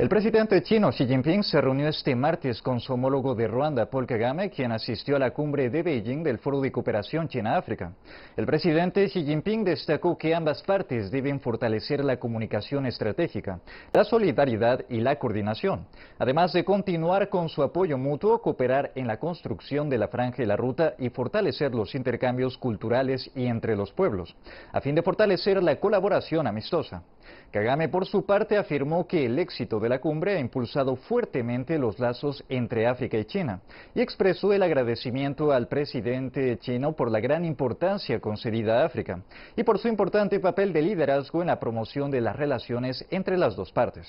El presidente chino Xi Jinping se reunió este martes con su homólogo de Ruanda, Paul Kagame, quien asistió a la cumbre de Beijing del Foro de Cooperación China-África. El presidente Xi Jinping destacó que ambas partes deben fortalecer la comunicación estratégica, la solidaridad y la coordinación, además de continuar con su apoyo mutuo, cooperar en la construcción de la franja y la ruta y fortalecer los intercambios culturales y entre los pueblos, a fin de fortalecer la colaboración amistosa. Kagame, por su parte, afirmó que el éxito de la cumbre ha impulsado fuertemente los lazos entre África y China y expresó el agradecimiento al presidente chino por la gran importancia concedida a África y por su importante papel de liderazgo en la promoción de las relaciones entre las dos partes.